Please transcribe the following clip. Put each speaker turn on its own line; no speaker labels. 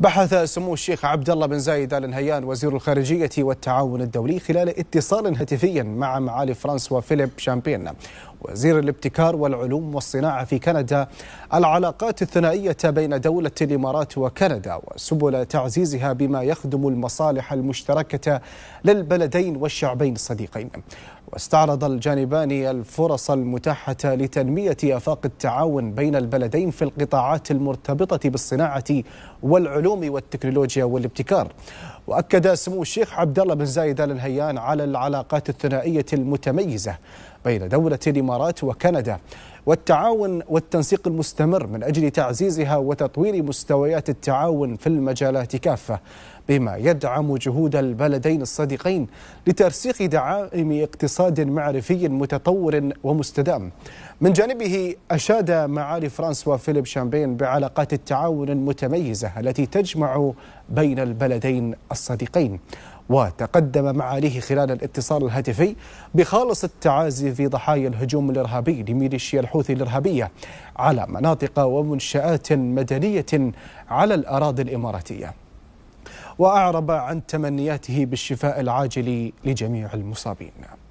بحث سمو الشيخ عبد الله بن زايد ال نهيان وزير الخارجية والتعاون الدولي خلال اتصال هاتفي مع معالي فرانسوا فيليب شامبين وزير الابتكار والعلوم والصناعة في كندا العلاقات الثنائية بين دولة الإمارات وكندا وسبل تعزيزها بما يخدم المصالح المشتركة للبلدين والشعبين الصديقين واستعرض الجانبان الفرص المتاحة لتنمية آفاق التعاون بين البلدين في القطاعات المرتبطة بالصناعة والعلوم والتكنولوجيا والابتكار وأكد سمو الشيخ عبد الله بن زايد آل نهيان على العلاقات الثنائية المتميزة بين دولة الإمارات وكندا والتعاون والتنسيق المستمر من أجل تعزيزها وتطوير مستويات التعاون في المجالات كافة بما يدعم جهود البلدين الصديقين لترسيخ دعائم اقتصاد معرفي متطور ومستدام من جانبه أشاد معالي فرانسوا فيليب شامبين بعلاقات التعاون المتميزة التي تجمع بين البلدين الصديقين وتقدم معاليه خلال الاتصال الهاتفي بخالص التعازي في ضحايا الهجوم الإرهابي لميليشيا الحوثي الإرهابية على مناطق ومنشآت مدنية على الأراضي الإماراتية وأعرب عن تمنياته بالشفاء العاجل لجميع المصابين